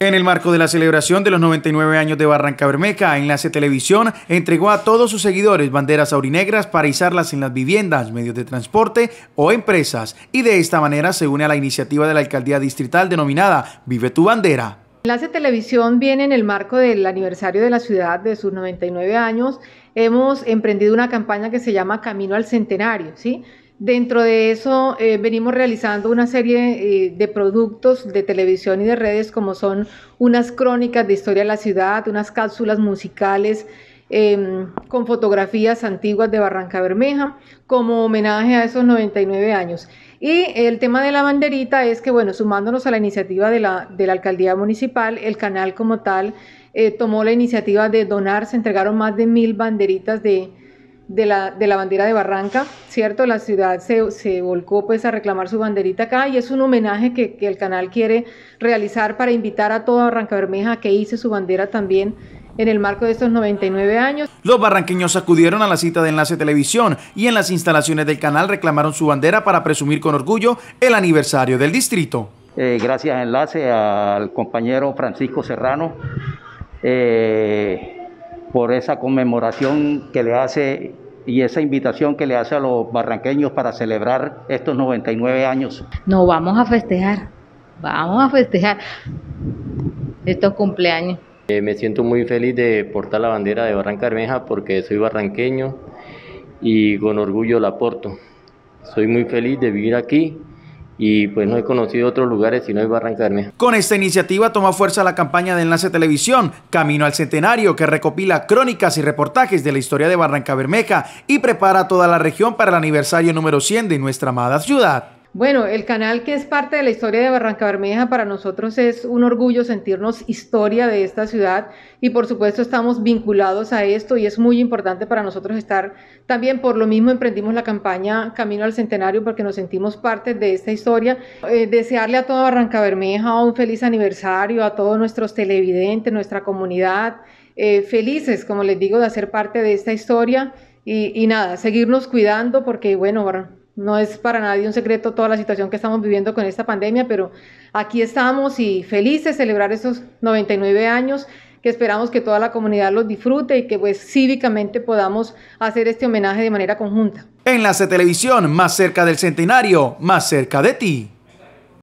En el marco de la celebración de los 99 años de Barranca Bermeja, Enlace Televisión entregó a todos sus seguidores banderas aurinegras para izarlas en las viviendas, medios de transporte o empresas y de esta manera se une a la iniciativa de la alcaldía distrital denominada Vive tu bandera. Enlace Televisión viene en el marco del aniversario de la ciudad de sus 99 años. Hemos emprendido una campaña que se llama Camino al Centenario, ¿sí? Dentro de eso eh, venimos realizando una serie eh, de productos de televisión y de redes como son unas crónicas de historia de la ciudad, unas cápsulas musicales em, con fotografías antiguas de Barranca Bermeja como homenaje a esos 99 años. Y el tema de la banderita es que, bueno, sumándonos a la iniciativa de la alcaldía municipal, el canal como tal eh, tomó la iniciativa de donar, se entregaron más de mil banderitas de de la, bandera de Barranca, ¿cierto? La ciudad se, volcó pues a reclamar su banderita acá y es un homenaje que, el canal quiere realizar para invitar a toda Barranca Bermeja que hice su bandera también en el marco de estos 99 años. Los barranqueños acudieron a la cita de Enlace Televisión y en las instalaciones del canal reclamaron su bandera para presumir con orgullo el aniversario del distrito. Eh, gracias Enlace al compañero Francisco Serrano. Eh, por esa conmemoración que le hace y esa invitación que le hace a los barranqueños para celebrar estos 99 años. Nos vamos a festejar, vamos a festejar estos cumpleaños. Eh, me siento muy feliz de portar la bandera de Barranca Bermeja porque soy barranqueño y con orgullo la porto. Soy muy feliz de vivir aquí y pues no he conocido otros lugares no es Barranca Bermeja. Con esta iniciativa toma fuerza la campaña de Enlace Televisión, Camino al Centenario, que recopila crónicas y reportajes de la historia de Barranca Bermeja y prepara a toda la región para el aniversario número 100 de nuestra amada ciudad. Bueno, el canal que es parte de la historia de Barranca Bermeja para nosotros es un orgullo sentirnos historia de esta ciudad y por supuesto estamos vinculados a esto y es muy importante para nosotros estar también por lo mismo emprendimos la campaña Camino al Centenario porque nos sentimos parte de esta historia. Eh, desearle a toda Barranca Bermeja un feliz aniversario, a todos nuestros televidentes, nuestra comunidad, eh, felices como les digo de hacer parte de esta historia y, y nada, seguirnos cuidando porque bueno, no es para nadie un secreto toda la situación que estamos viviendo con esta pandemia, pero aquí estamos y felices de celebrar esos 99 años que esperamos que toda la comunidad los disfrute y que pues cívicamente podamos hacer este homenaje de manera conjunta. Enlace televisión, más cerca del centenario, más cerca de ti.